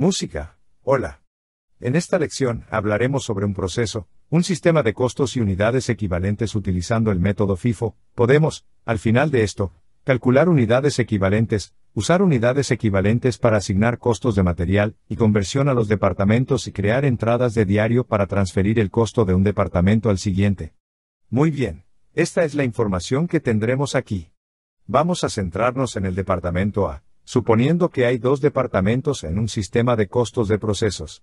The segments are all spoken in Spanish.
Música. Hola. En esta lección hablaremos sobre un proceso, un sistema de costos y unidades equivalentes utilizando el método FIFO. Podemos, al final de esto, calcular unidades equivalentes, usar unidades equivalentes para asignar costos de material y conversión a los departamentos y crear entradas de diario para transferir el costo de un departamento al siguiente. Muy bien, esta es la información que tendremos aquí. Vamos a centrarnos en el departamento A suponiendo que hay dos departamentos en un sistema de costos de procesos.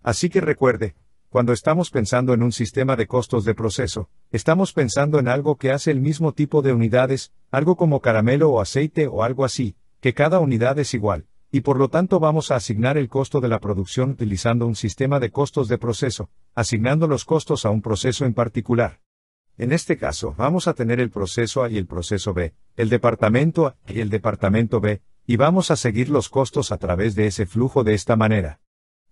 Así que recuerde, cuando estamos pensando en un sistema de costos de proceso, estamos pensando en algo que hace el mismo tipo de unidades, algo como caramelo o aceite o algo así, que cada unidad es igual, y por lo tanto vamos a asignar el costo de la producción utilizando un sistema de costos de proceso, asignando los costos a un proceso en particular. En este caso, vamos a tener el proceso A y el proceso B, el departamento A y el departamento B, y vamos a seguir los costos a través de ese flujo de esta manera.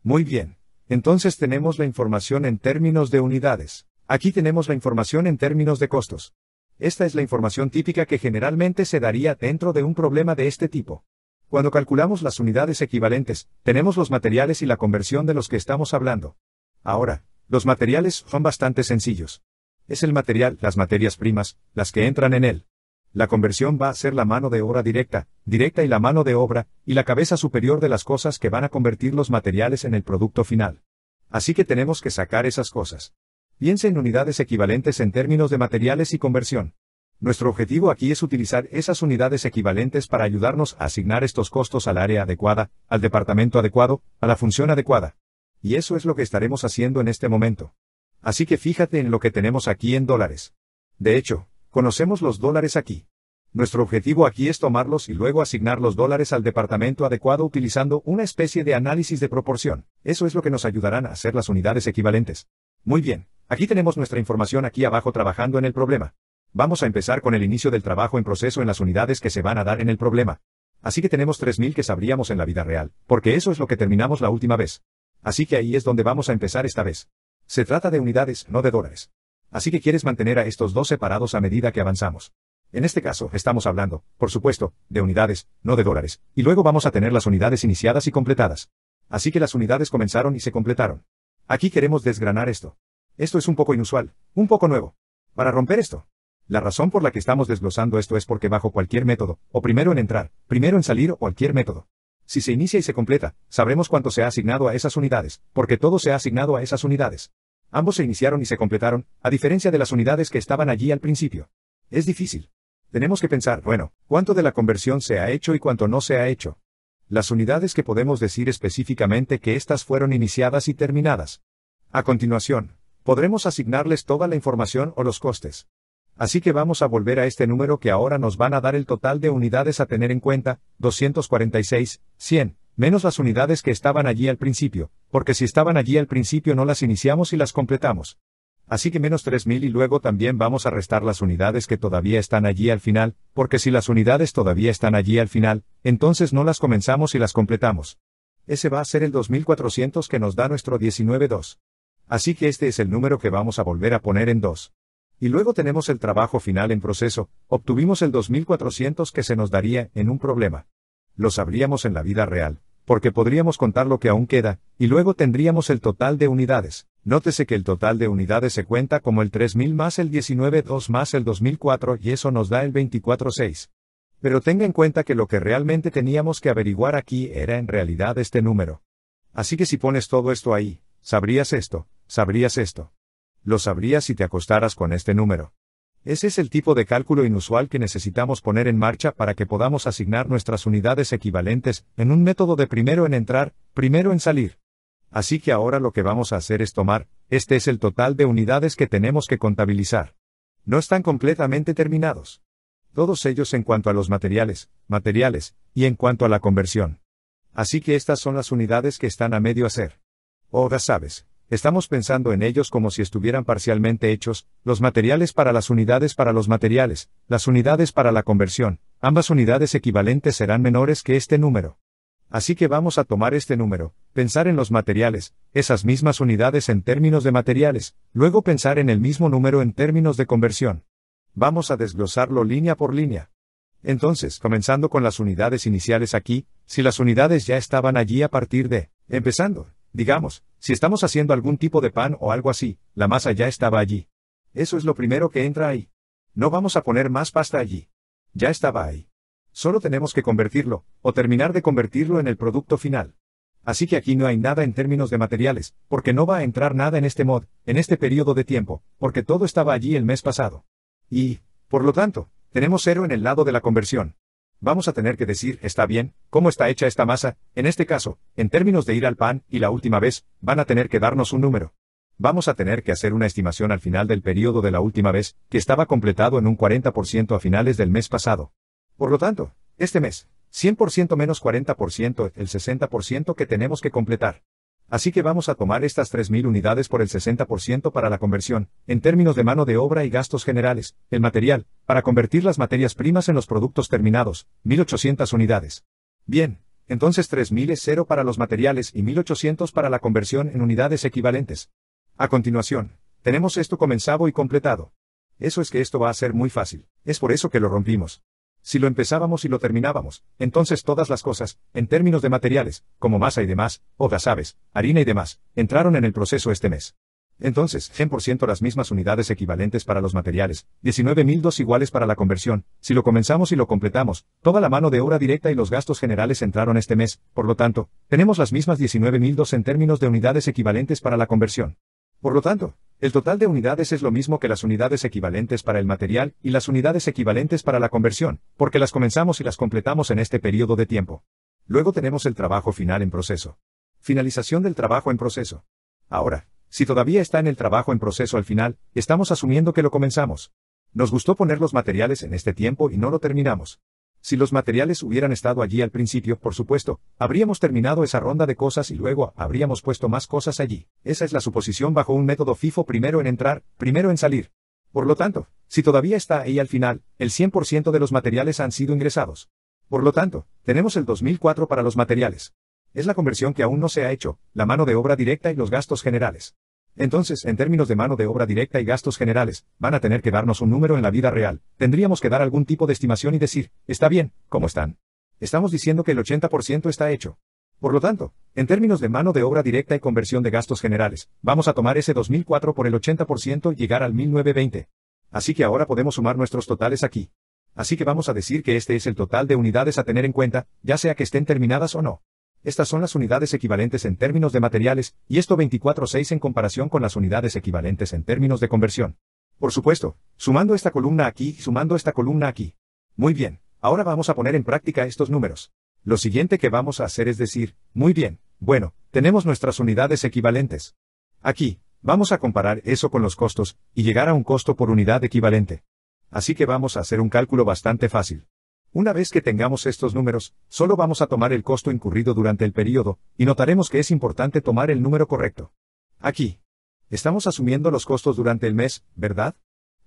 Muy bien. Entonces tenemos la información en términos de unidades. Aquí tenemos la información en términos de costos. Esta es la información típica que generalmente se daría dentro de un problema de este tipo. Cuando calculamos las unidades equivalentes, tenemos los materiales y la conversión de los que estamos hablando. Ahora, los materiales son bastante sencillos. Es el material, las materias primas, las que entran en él. La conversión va a ser la mano de obra directa, directa y la mano de obra, y la cabeza superior de las cosas que van a convertir los materiales en el producto final. Así que tenemos que sacar esas cosas. Piense en unidades equivalentes en términos de materiales y conversión. Nuestro objetivo aquí es utilizar esas unidades equivalentes para ayudarnos a asignar estos costos al área adecuada, al departamento adecuado, a la función adecuada. Y eso es lo que estaremos haciendo en este momento. Así que fíjate en lo que tenemos aquí en dólares. De hecho, Conocemos los dólares aquí. Nuestro objetivo aquí es tomarlos y luego asignar los dólares al departamento adecuado utilizando una especie de análisis de proporción. Eso es lo que nos ayudarán a hacer las unidades equivalentes. Muy bien, aquí tenemos nuestra información aquí abajo trabajando en el problema. Vamos a empezar con el inicio del trabajo en proceso en las unidades que se van a dar en el problema. Así que tenemos 3.000 que sabríamos en la vida real, porque eso es lo que terminamos la última vez. Así que ahí es donde vamos a empezar esta vez. Se trata de unidades, no de dólares. Así que quieres mantener a estos dos separados a medida que avanzamos. En este caso, estamos hablando, por supuesto, de unidades, no de dólares, y luego vamos a tener las unidades iniciadas y completadas. Así que las unidades comenzaron y se completaron. Aquí queremos desgranar esto. Esto es un poco inusual, un poco nuevo. Para romper esto. La razón por la que estamos desglosando esto es porque bajo cualquier método, o primero en entrar, primero en salir o cualquier método. Si se inicia y se completa, sabremos cuánto se ha asignado a esas unidades, porque todo se ha asignado a esas unidades. Ambos se iniciaron y se completaron, a diferencia de las unidades que estaban allí al principio. Es difícil. Tenemos que pensar, bueno, cuánto de la conversión se ha hecho y cuánto no se ha hecho. Las unidades que podemos decir específicamente que estas fueron iniciadas y terminadas. A continuación, podremos asignarles toda la información o los costes. Así que vamos a volver a este número que ahora nos van a dar el total de unidades a tener en cuenta, 246, 100, menos las unidades que estaban allí al principio, porque si estaban allí al principio no las iniciamos y las completamos. Así que menos 3.000 y luego también vamos a restar las unidades que todavía están allí al final, porque si las unidades todavía están allí al final, entonces no las comenzamos y las completamos. Ese va a ser el 2400 que nos da nuestro 19.2. Así que este es el número que vamos a volver a poner en 2. Y luego tenemos el trabajo final en proceso, obtuvimos el 2400 que se nos daría en un problema. Lo sabríamos en la vida real, porque podríamos contar lo que aún queda, y luego tendríamos el total de unidades. Nótese que el total de unidades se cuenta como el 3000 más el 192 más el 2004 y eso nos da el 246. Pero tenga en cuenta que lo que realmente teníamos que averiguar aquí era en realidad este número. Así que si pones todo esto ahí, sabrías esto, sabrías esto. Lo sabrías si te acostaras con este número. Ese es el tipo de cálculo inusual que necesitamos poner en marcha para que podamos asignar nuestras unidades equivalentes en un método de primero en entrar, primero en salir. Así que ahora lo que vamos a hacer es tomar, este es el total de unidades que tenemos que contabilizar. No están completamente terminados. Todos ellos en cuanto a los materiales, materiales, y en cuanto a la conversión. Así que estas son las unidades que están a medio hacer. O sabes, Estamos pensando en ellos como si estuvieran parcialmente hechos, los materiales para las unidades para los materiales, las unidades para la conversión, ambas unidades equivalentes serán menores que este número. Así que vamos a tomar este número, pensar en los materiales, esas mismas unidades en términos de materiales, luego pensar en el mismo número en términos de conversión. Vamos a desglosarlo línea por línea. Entonces, comenzando con las unidades iniciales aquí, si las unidades ya estaban allí a partir de, empezando, Digamos, si estamos haciendo algún tipo de pan o algo así, la masa ya estaba allí. Eso es lo primero que entra ahí. No vamos a poner más pasta allí. Ya estaba ahí. Solo tenemos que convertirlo, o terminar de convertirlo en el producto final. Así que aquí no hay nada en términos de materiales, porque no va a entrar nada en este mod, en este periodo de tiempo, porque todo estaba allí el mes pasado. Y, por lo tanto, tenemos cero en el lado de la conversión. Vamos a tener que decir, está bien, cómo está hecha esta masa, en este caso, en términos de ir al pan y la última vez, van a tener que darnos un número. Vamos a tener que hacer una estimación al final del periodo de la última vez, que estaba completado en un 40% a finales del mes pasado. Por lo tanto, este mes, 100% menos 40%, el 60% que tenemos que completar. Así que vamos a tomar estas 3.000 unidades por el 60% para la conversión, en términos de mano de obra y gastos generales, el material, para convertir las materias primas en los productos terminados, 1.800 unidades. Bien, entonces 3.000 es cero para los materiales y 1.800 para la conversión en unidades equivalentes. A continuación, tenemos esto comenzado y completado. Eso es que esto va a ser muy fácil, es por eso que lo rompimos si lo empezábamos y lo terminábamos, entonces todas las cosas, en términos de materiales, como masa y demás, hojas aves, harina y demás, entraron en el proceso este mes. Entonces, 100% las mismas unidades equivalentes para los materiales, 19.002 iguales para la conversión, si lo comenzamos y lo completamos, toda la mano de obra directa y los gastos generales entraron este mes, por lo tanto, tenemos las mismas 19.002 en términos de unidades equivalentes para la conversión. Por lo tanto, el total de unidades es lo mismo que las unidades equivalentes para el material y las unidades equivalentes para la conversión, porque las comenzamos y las completamos en este periodo de tiempo. Luego tenemos el trabajo final en proceso. Finalización del trabajo en proceso. Ahora, si todavía está en el trabajo en proceso al final, estamos asumiendo que lo comenzamos. Nos gustó poner los materiales en este tiempo y no lo terminamos. Si los materiales hubieran estado allí al principio, por supuesto, habríamos terminado esa ronda de cosas y luego habríamos puesto más cosas allí. Esa es la suposición bajo un método FIFO primero en entrar, primero en salir. Por lo tanto, si todavía está ahí al final, el 100% de los materiales han sido ingresados. Por lo tanto, tenemos el 2004 para los materiales. Es la conversión que aún no se ha hecho, la mano de obra directa y los gastos generales. Entonces, en términos de mano de obra directa y gastos generales, van a tener que darnos un número en la vida real, tendríamos que dar algún tipo de estimación y decir, está bien, ¿cómo están? Estamos diciendo que el 80% está hecho. Por lo tanto, en términos de mano de obra directa y conversión de gastos generales, vamos a tomar ese 2004 por el 80% y llegar al 1920. Así que ahora podemos sumar nuestros totales aquí. Así que vamos a decir que este es el total de unidades a tener en cuenta, ya sea que estén terminadas o no. Estas son las unidades equivalentes en términos de materiales, y esto 24.6 en comparación con las unidades equivalentes en términos de conversión. Por supuesto, sumando esta columna aquí y sumando esta columna aquí. Muy bien, ahora vamos a poner en práctica estos números. Lo siguiente que vamos a hacer es decir, muy bien, bueno, tenemos nuestras unidades equivalentes. Aquí, vamos a comparar eso con los costos, y llegar a un costo por unidad equivalente. Así que vamos a hacer un cálculo bastante fácil. Una vez que tengamos estos números, solo vamos a tomar el costo incurrido durante el periodo, y notaremos que es importante tomar el número correcto. Aquí. Estamos asumiendo los costos durante el mes, ¿verdad?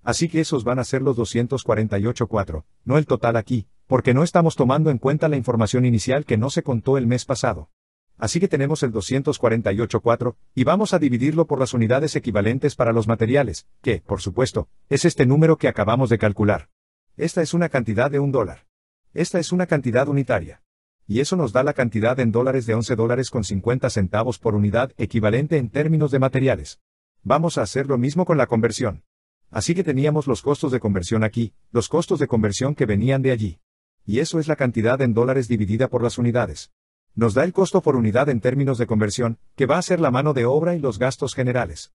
Así que esos van a ser los 248.4, no el total aquí, porque no estamos tomando en cuenta la información inicial que no se contó el mes pasado. Así que tenemos el 248.4, y vamos a dividirlo por las unidades equivalentes para los materiales, que, por supuesto, es este número que acabamos de calcular. Esta es una cantidad de un dólar. Esta es una cantidad unitaria. Y eso nos da la cantidad en dólares de 11 dólares con 50 centavos por unidad equivalente en términos de materiales. Vamos a hacer lo mismo con la conversión. Así que teníamos los costos de conversión aquí, los costos de conversión que venían de allí. Y eso es la cantidad en dólares dividida por las unidades. Nos da el costo por unidad en términos de conversión, que va a ser la mano de obra y los gastos generales.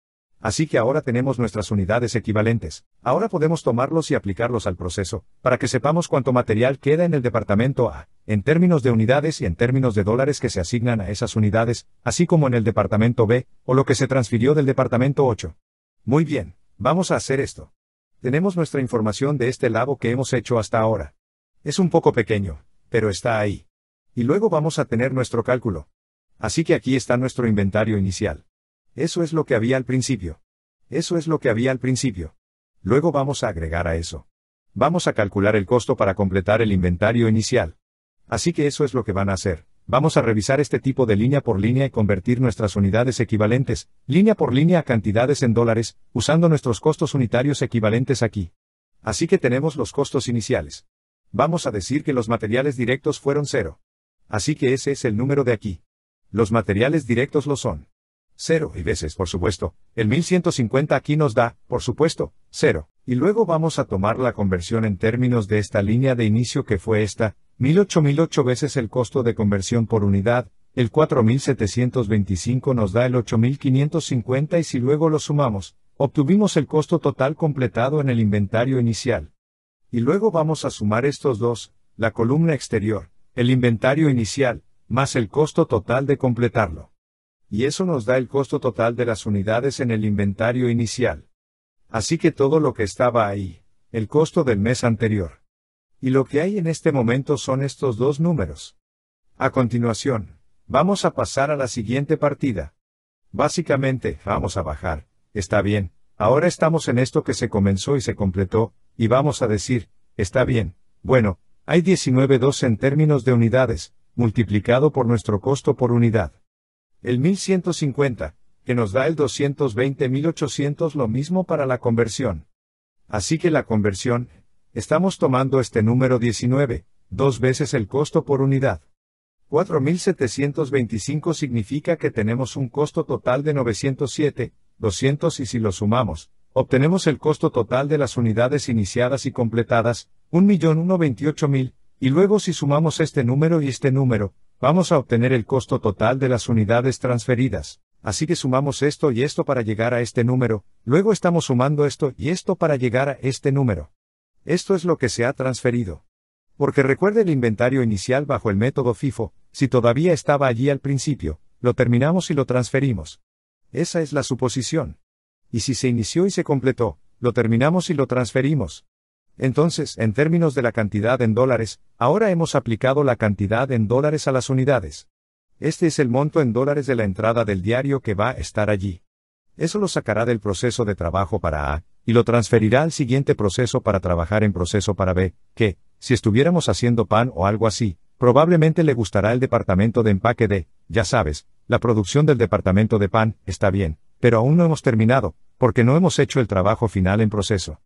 Así que ahora tenemos nuestras unidades equivalentes. Ahora podemos tomarlos y aplicarlos al proceso, para que sepamos cuánto material queda en el departamento A, en términos de unidades y en términos de dólares que se asignan a esas unidades, así como en el departamento B, o lo que se transfirió del departamento 8. Muy bien, vamos a hacer esto. Tenemos nuestra información de este labo que hemos hecho hasta ahora. Es un poco pequeño, pero está ahí. Y luego vamos a tener nuestro cálculo. Así que aquí está nuestro inventario inicial. Eso es lo que había al principio. Eso es lo que había al principio. Luego vamos a agregar a eso. Vamos a calcular el costo para completar el inventario inicial. Así que eso es lo que van a hacer. Vamos a revisar este tipo de línea por línea y convertir nuestras unidades equivalentes, línea por línea a cantidades en dólares, usando nuestros costos unitarios equivalentes aquí. Así que tenemos los costos iniciales. Vamos a decir que los materiales directos fueron cero. Así que ese es el número de aquí. Los materiales directos lo son. Cero y veces, por supuesto. El 1150 aquí nos da, por supuesto, cero. Y luego vamos a tomar la conversión en términos de esta línea de inicio que fue esta, 1,8008 veces el costo de conversión por unidad, el 4725 nos da el 8550 y si luego lo sumamos, obtuvimos el costo total completado en el inventario inicial. Y luego vamos a sumar estos dos, la columna exterior, el inventario inicial, más el costo total de completarlo y eso nos da el costo total de las unidades en el inventario inicial. Así que todo lo que estaba ahí, el costo del mes anterior. Y lo que hay en este momento son estos dos números. A continuación, vamos a pasar a la siguiente partida. Básicamente, vamos a bajar, está bien, ahora estamos en esto que se comenzó y se completó, y vamos a decir, está bien, bueno, hay 19.2 en términos de unidades, multiplicado por nuestro costo por unidad el 1150, que nos da el 220.800 lo mismo para la conversión. Así que la conversión, estamos tomando este número 19, dos veces el costo por unidad. 4.725 significa que tenemos un costo total de 907, 200 y si lo sumamos, obtenemos el costo total de las unidades iniciadas y completadas, 1.128.000, y luego si sumamos este número y este número, Vamos a obtener el costo total de las unidades transferidas. Así que sumamos esto y esto para llegar a este número, luego estamos sumando esto y esto para llegar a este número. Esto es lo que se ha transferido. Porque recuerde el inventario inicial bajo el método FIFO, si todavía estaba allí al principio, lo terminamos y lo transferimos. Esa es la suposición. Y si se inició y se completó, lo terminamos y lo transferimos. Entonces, en términos de la cantidad en dólares, ahora hemos aplicado la cantidad en dólares a las unidades. Este es el monto en dólares de la entrada del diario que va a estar allí. Eso lo sacará del proceso de trabajo para A, y lo transferirá al siguiente proceso para trabajar en proceso para B, que, si estuviéramos haciendo pan o algo así, probablemente le gustará el departamento de empaque de, ya sabes, la producción del departamento de pan, está bien, pero aún no hemos terminado, porque no hemos hecho el trabajo final en proceso.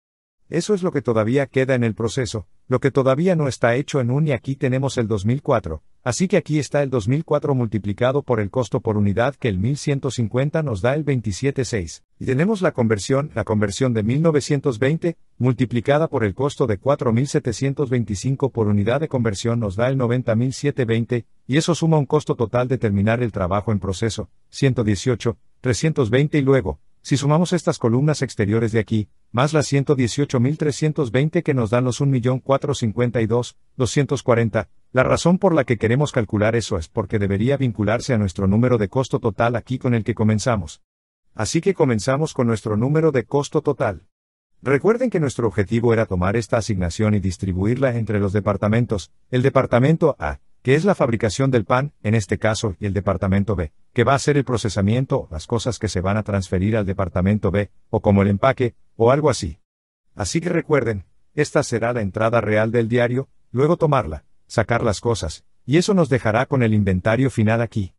Eso es lo que todavía queda en el proceso, lo que todavía no está hecho en un y aquí tenemos el 2004, así que aquí está el 2004 multiplicado por el costo por unidad que el 1150 nos da el 27.6, y tenemos la conversión, la conversión de 1920, multiplicada por el costo de 4725 por unidad de conversión nos da el 90720, y eso suma un costo total de terminar el trabajo en proceso, 118, 320 y luego, si sumamos estas columnas exteriores de aquí, más las 118.320 que nos dan los 1.452.240, la razón por la que queremos calcular eso es porque debería vincularse a nuestro número de costo total aquí con el que comenzamos. Así que comenzamos con nuestro número de costo total. Recuerden que nuestro objetivo era tomar esta asignación y distribuirla entre los departamentos, el departamento A, que es la fabricación del pan, en este caso, y el departamento B, que va a ser el procesamiento, las cosas que se van a transferir al departamento B, o como el empaque, o algo así. Así que recuerden, esta será la entrada real del diario, luego tomarla, sacar las cosas, y eso nos dejará con el inventario final aquí.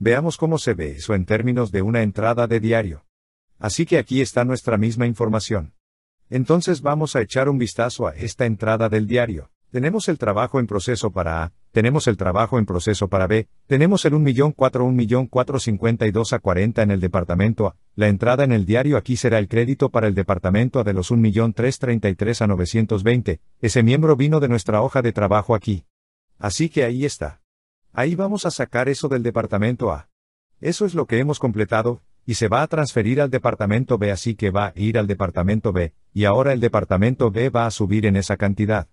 Veamos cómo se ve eso en términos de una entrada de diario. Así que aquí está nuestra misma información. Entonces vamos a echar un vistazo a esta entrada del diario. Tenemos el trabajo en proceso para A, tenemos el trabajo en proceso para B, tenemos el y a 40 en el departamento A, la entrada en el diario aquí será el crédito para el departamento a de los 1.333 a 920, ese miembro vino de nuestra hoja de trabajo aquí. Así que ahí está. Ahí vamos a sacar eso del departamento A. Eso es lo que hemos completado, y se va a transferir al departamento B así que va a ir al departamento B, y ahora el departamento B va a subir en esa cantidad.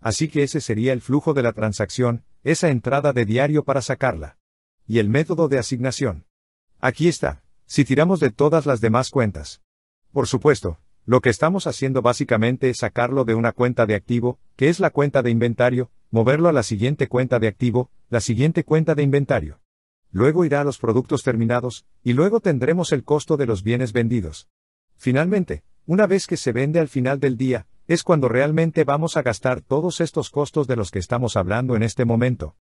Así que ese sería el flujo de la transacción, esa entrada de diario para sacarla. Y el método de asignación. Aquí está si tiramos de todas las demás cuentas. Por supuesto, lo que estamos haciendo básicamente es sacarlo de una cuenta de activo, que es la cuenta de inventario, moverlo a la siguiente cuenta de activo, la siguiente cuenta de inventario. Luego irá a los productos terminados, y luego tendremos el costo de los bienes vendidos. Finalmente, una vez que se vende al final del día, es cuando realmente vamos a gastar todos estos costos de los que estamos hablando en este momento.